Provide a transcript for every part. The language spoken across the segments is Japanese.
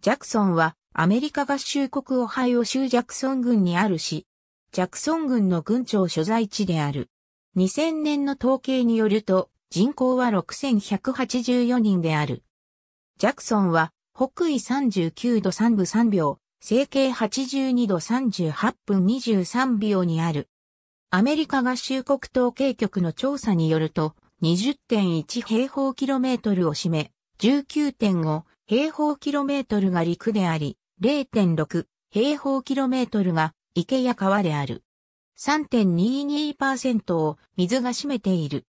ジャクソンはアメリカ合衆国オハイオ州ジャクソン郡にあるし、ジャクソン郡の郡庁所在地である。2000年の統計によると人口は6184人である。ジャクソンは北緯39度3分3秒、西経82度38分23秒にある。アメリカ合衆国統計局の調査によると、20.1平方キロメートルを占め、19.5平方キロメートルが陸であり、0.6平方キロメートルが池や川である。3.22%を水が占めている。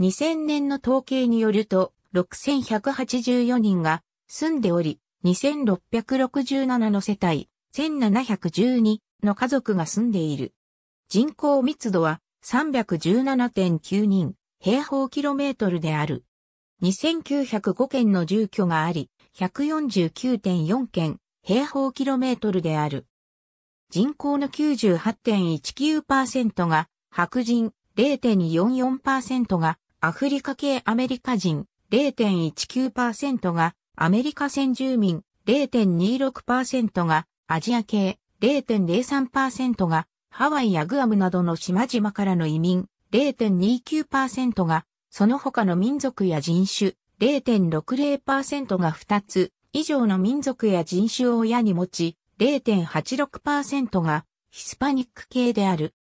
2000年の統計によると、6184人が住んでおり、2667の世帯、1712の家族が住んでいる。人口密度は317.9人平方キロメートルである。2905件の住居があり、149.4件平方キロメートルである。人口の98.19%が白人、0.44%がアフリカ系アメリカ人、0.19%がアメリカ先住民、0.26%がアジア系、0.03%がハワイやグアムなどの島々からの移民、0.29%がその他の民族や人種、0.60%が2つ以上の民族や人種を親に持ち、0.86%がヒスパニック系である。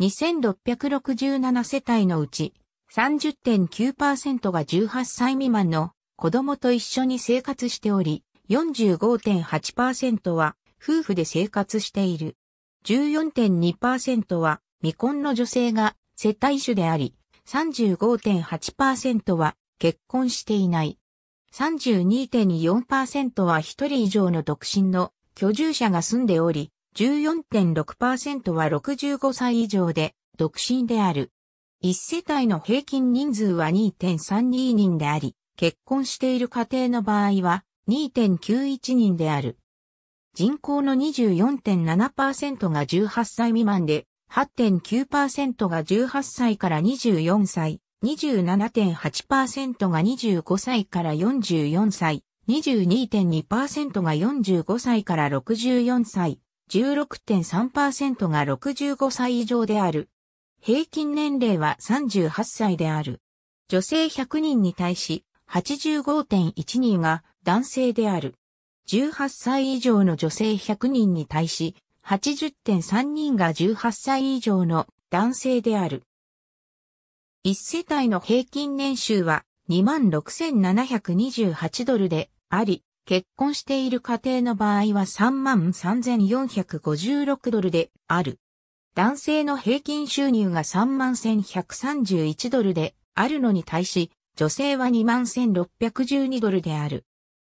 2667世帯のうち30.9%が18歳未満の子供と一緒に生活しており、45.8%は夫婦で生活している。14.2%は未婚の女性が世帯主であり、35.8%は結婚していない。32.4%は1人以上の独身の居住者が住んでおり、14.6%は65歳以上で独身である。一世帯の平均人数は2.32人であり、結婚している家庭の場合は2.91人である。人口の24.7%が18歳未満で、8.9%が18歳から24歳、27.8%が25歳から44歳、22.2%が45歳から64歳、16.3%が65歳以上である。平均年齢は38歳である。女性100人に対し85.1人が男性である。18歳以上の女性100人に対し80.3人が18歳以上の男性である。1世帯の平均年収は26,728ドルであり、結婚している家庭の場合は33,456ドルである。男性の平均収入が31,131ドルであるのに対し、女性は21,612ドルである。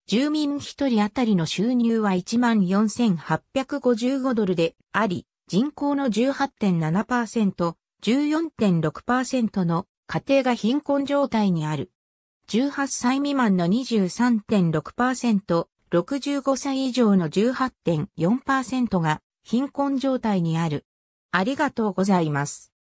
住民一人当たりの収入は14,855ドルであり、人口の18.7%、14.6%の家庭が貧困状態にある。18歳未満の23.6%、65歳以上の18.4%が貧困状態にある。ありがとうございます。